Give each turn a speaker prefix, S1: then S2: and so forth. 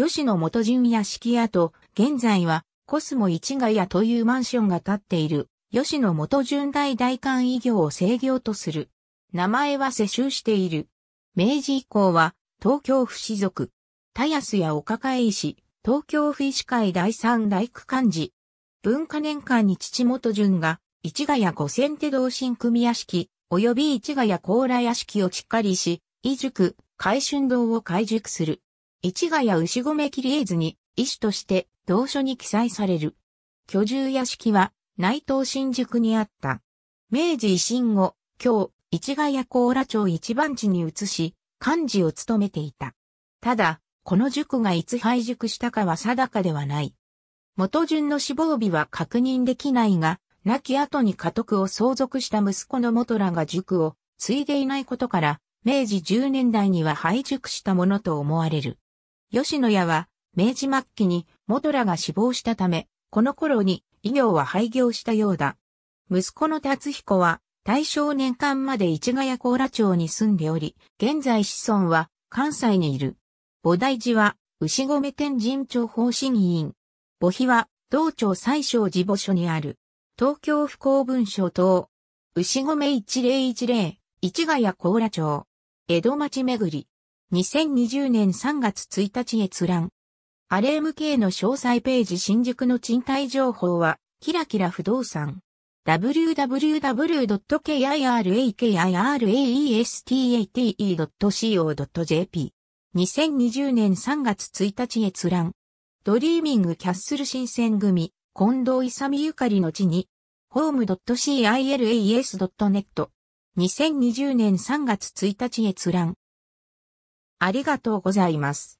S1: 吉野元淳屋敷屋と、現在はコスモ市ヶ谷というマンションが建っている、吉野元淳大大館異業を制業とする。名前は世襲している。明治以降は、東京府士族、田安や岡会医師、東京府医師会第三大区幹事。文化年間に父元淳が、市ヶ谷五千手同心組屋敷、及び市ヶ谷高羅屋敷をしっかりし、伊塾、海春堂を改熟する。市ヶ谷牛込切り絵図に、医師として同書に記載される。居住屋敷は内藤新宿にあった。明治維新後、今日、市ヶ谷甲羅町一番地に移し、幹事を務めていた。ただ、この塾がいつ廃塾したかは定かではない。元順の死亡日は確認できないが、亡き後に家督を相続した息子の元らが塾を継いでいないことから、明治10年代には廃塾したものと思われる。吉野家は、明治末期に元らが死亡したため、この頃に医業は廃業したようだ。息子の達彦は、大正年間まで市ヶ谷甲羅町に住んでおり、現在子孫は関西にいる。菩提寺は、牛込天神町方針委員。母碑は、道庁最小寺墓所にある。東京不幸文書等。牛込1010、市ヶ谷甲羅町。江戸町巡り。2020年3月1日閲覧。アレーム系の詳細ページ新宿の賃貸情報は、キラキラ不動産。www.kirakiraestate.co.jp 2020年3月1日閲覧。ドリーミングキャッスル新選組、近藤勇ゆかりの地に、home.cilas.net。2020年3月1日閲覧。ありがとうご
S2: ざいます。